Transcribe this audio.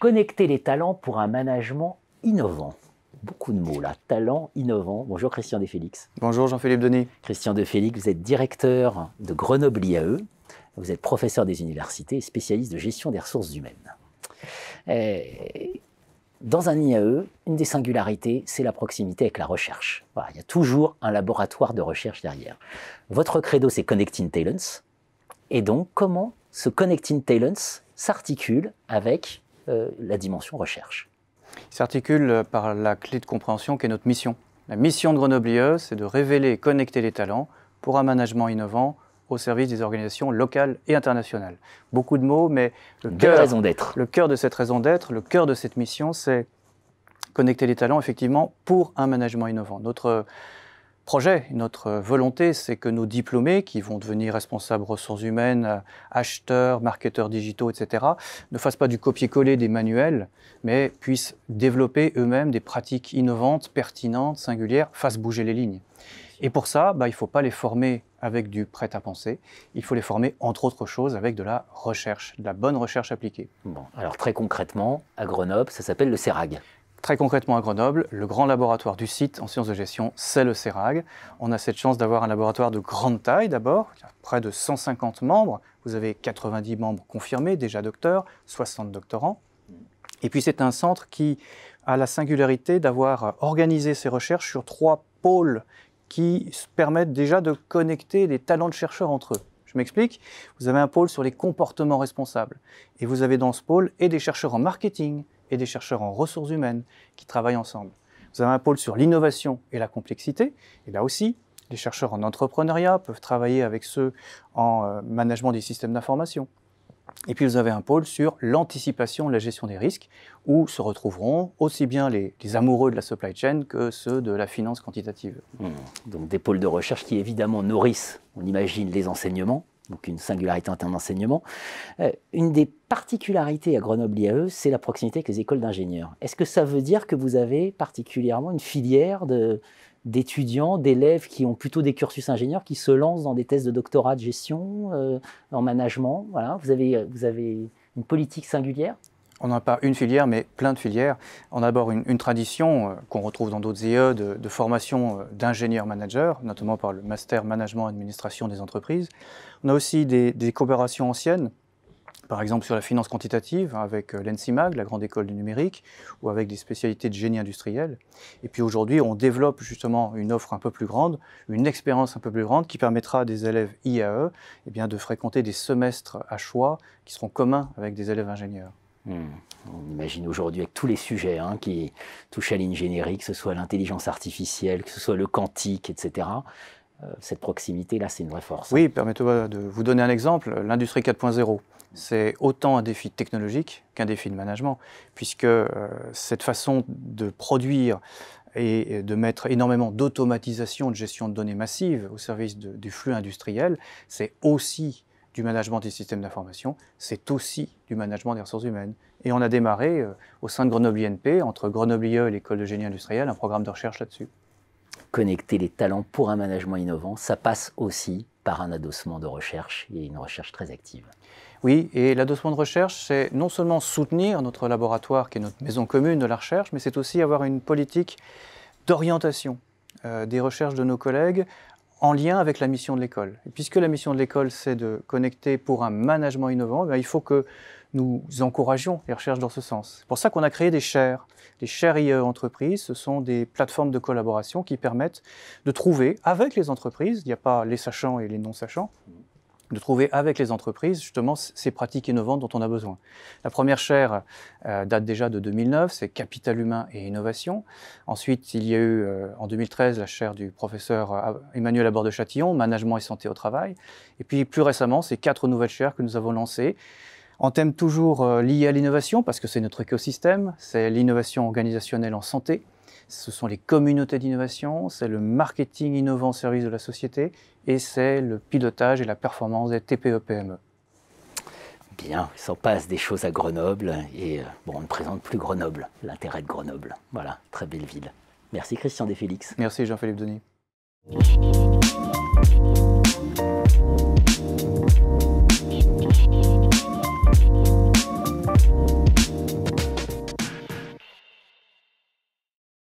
Connecter les talents pour un management innovant. Beaucoup de mots là, talent, innovant. Bonjour Christian De Félix. Bonjour Jean-Philippe Denis. Christian De Félix, vous êtes directeur de Grenoble IAE, vous êtes professeur des universités et spécialiste de gestion des ressources humaines. Euh, dans un IAE, une des singularités, c'est la proximité avec la recherche. il y a toujours un laboratoire de recherche derrière. Votre credo, c'est Connecting Talents. Et donc, comment ce Connecting Talents s'articule avec euh, la dimension recherche. Il s'articule par la clé de compréhension qui est notre mission. La mission de Grenoble Grenoble c'est de révéler et connecter les talents pour un management innovant au service des organisations locales et internationales. Beaucoup de mots, mais le cœur, le cœur de cette raison d'être, le cœur de cette mission, c'est connecter les talents effectivement pour un management innovant. Notre projet, notre volonté, c'est que nos diplômés, qui vont devenir responsables ressources humaines, acheteurs, marketeurs digitaux, etc., ne fassent pas du copier-coller des manuels, mais puissent développer eux-mêmes des pratiques innovantes, pertinentes, singulières, fassent bouger les lignes. Et pour ça, bah, il ne faut pas les former avec du prêt-à-penser, il faut les former, entre autres choses, avec de la recherche, de la bonne recherche appliquée. Bon, alors très concrètement, à Grenoble, ça s'appelle le CERAG. Très concrètement à Grenoble, le grand laboratoire du site en sciences de gestion, c'est le CERAG. On a cette chance d'avoir un laboratoire de grande taille d'abord, près de 150 membres. Vous avez 90 membres confirmés, déjà docteurs, 60 doctorants. Et puis c'est un centre qui a la singularité d'avoir organisé ses recherches sur trois pôles qui permettent déjà de connecter les talents de chercheurs entre eux. Je m'explique, vous avez un pôle sur les comportements responsables, et vous avez dans ce pôle et des chercheurs en marketing, et des chercheurs en ressources humaines qui travaillent ensemble. Vous avez un pôle sur l'innovation et la complexité. Et là aussi, les chercheurs en entrepreneuriat peuvent travailler avec ceux en euh, management des systèmes d'information. Et puis vous avez un pôle sur l'anticipation, et la gestion des risques, où se retrouveront aussi bien les, amoureux de la supply chain que ceux de la finance quantitative. Mmh. Donc des pôles de recherche qui évidemment nourrissent, on imagine, les enseignements donc une singularité en termes d'enseignement. Euh, une des particularités à Grenoble IAE, c'est la proximité avec les écoles d'ingénieurs. Est-ce que ça veut dire que vous avez particulièrement une filière d'étudiants, d'élèves qui ont plutôt des cursus ingénieurs, qui se lancent dans des thèses de doctorat de gestion, euh, en management voilà, vous avez une politique singulière on n'a pas une filière, mais plein de filières. On a d'abord une, tradition euh, qu'on retrouve dans d'autres IAE e de, formation euh, d'ingénieurs-managers, notamment par le Master Management Administration des entreprises. On a aussi des, coopérations anciennes, par exemple sur la finance quantitative, hein, avec euh, l'ENSIMAG, la grande école du numérique, ou avec des spécialités de génie industriel. Et puis aujourd'hui, on développe justement une offre un peu plus grande, une expérience un peu plus grande qui permettra à des élèves IAE eh bien, de fréquenter des semestres à choix qui seront communs avec des élèves ingénieurs. Hmm. On imagine aujourd'hui avec tous les sujets hein, qui touchent à l'ingénierie, que ce soit l'intelligence artificielle, que ce soit le quantique, etc. Euh, cette proximité-là, c'est une vraie force. Hein. Oui, permettez-moi de vous donner un exemple. L'industrie 4.0, c'est autant un défi technologique qu'un défi de management, puisque euh, cette façon de produire et de mettre énormément d'automatisation, de gestion de données massives au service du flux industriel, c'est aussi du management des systèmes d'information, c'est aussi du management des ressources humaines. Et on a démarré euh, au sein de Grenoble INP, entre Grenoble IE et l'école de génie industriel, un programme de recherche là-dessus. Connecter les talents pour un management innovant, ça passe aussi par un adossement de recherche et une recherche très active. Oui, et l'adossement de recherche, c'est non seulement soutenir notre laboratoire, qui est notre maison commune de la recherche, mais c'est aussi avoir une politique d'orientation euh, des recherches de nos collègues en lien avec la mission de l'école. puisque la mission de l'école, c'est de connecter pour un management innovant, eh il faut que nous encourageons les recherches dans ce sens. C'est pour ça qu'on a créé des chairs, des chaires e entreprises, ce sont des plateformes de collaboration qui permettent de trouver avec les entreprises, il n'y a pas les sachants et les non-sachants, de trouver avec les entreprises justement ces pratiques innovantes dont on a besoin. La première chaire euh, date déjà de 2009, c'est Capital humain et innovation. Ensuite, il y a eu euh, en 2013 la chaire du professeur euh, Emmanuel Emmanuel de châtillon Management et santé au travail. Et puis plus récemment, c'est quatre nouvelles chaires que nous avons lancées. En thème toujours lié à l'innovation, parce que c'est notre écosystème, c'est l'innovation organisationnelle en santé, ce sont les communautés d'innovation, c'est le marketing innovant service de la société et c'est le pilotage et la performance des TPE-PME. E. Bien, il s'en passe des choses à Grenoble et euh, bon, on ne présente plus Grenoble, l'intérêt de Grenoble. Voilà, très belle ville. Merci Christian Desfélix. Merci Jean-Philippe Denis.